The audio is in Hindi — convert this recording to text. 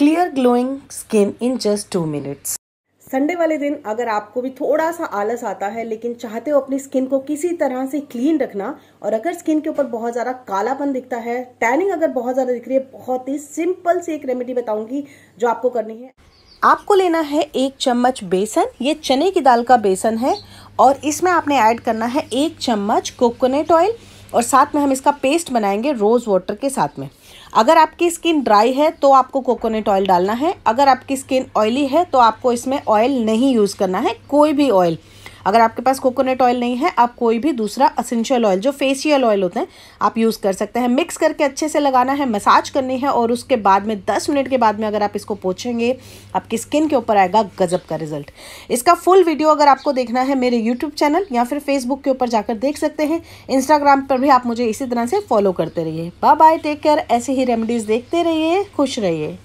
clear glowing skin in just two minutes Sunday वाले दिन अगर आपको भी थोड़ा सा आलस आता है लेकिन चाहते हो अपनी स्किन को किसी तरह से क्लीन रखना और अगर स्किन के ऊपर बहुत ज़्यादा कालापन दिखता है टैनिंग अगर बहुत ज़्यादा दिख रही है बहुत ही सिंपल सी एक रेमेडी बताऊंगी जो आपको करनी है आपको लेना है एक चम्मच बेसन ये चने की दाल का बेसन है और इसमें आपने ऐड करना है एक चम्मच कोकोनट ऑयल और साथ में हम इसका पेस्ट बनाएंगे रोज़ वाटर के साथ में अगर आपकी स्किन ड्राई है तो आपको कोकोनट ऑयल डालना है अगर आपकी स्किन ऑयली है तो आपको इसमें ऑयल नहीं यूज़ करना है कोई भी ऑयल अगर आपके पास कोकोनट ऑयल नहीं है आप कोई भी दूसरा असेंशियल ऑयल जो फेसियल ऑयल होते हैं आप यूज़ कर सकते हैं मिक्स करके अच्छे से लगाना है मसाज करनी है और उसके बाद में दस मिनट के बाद में अगर आप इसको पोछेंगे आपकी स्किन के ऊपर आएगा गजब का रिजल्ट इसका फुल वीडियो अगर आपको देखना है मेरे यूट्यूब चैनल या फिर फेसबुक के ऊपर जाकर देख सकते हैं इंस्टाग्राम पर भी आप मुझे इसी तरह से फॉलो करते रहिए बाय बाय टेक केयर ऐसी ही रेमेडीज़ देखते रहिए खुश रहिए